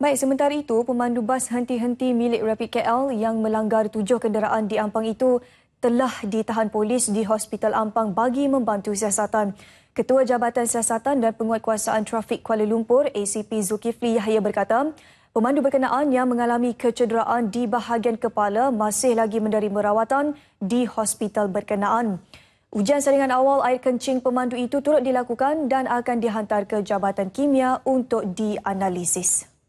Baik, sementara itu, pemandu bas henti-henti milik Rapid KL yang melanggar tujuh kenderaan di Ampang itu telah ditahan polis di Hospital Ampang bagi membantu siasatan. Ketua Jabatan Siasatan dan Penguatkuasaan Trafik Kuala Lumpur, ACP Zulkifli Yahya berkata, pemandu berkenaan yang mengalami kecederaan di bahagian kepala masih lagi menerima rawatan di hospital berkenaan. Ujian saringan awal air kencing pemandu itu turut dilakukan dan akan dihantar ke Jabatan Kimia untuk dianalisis.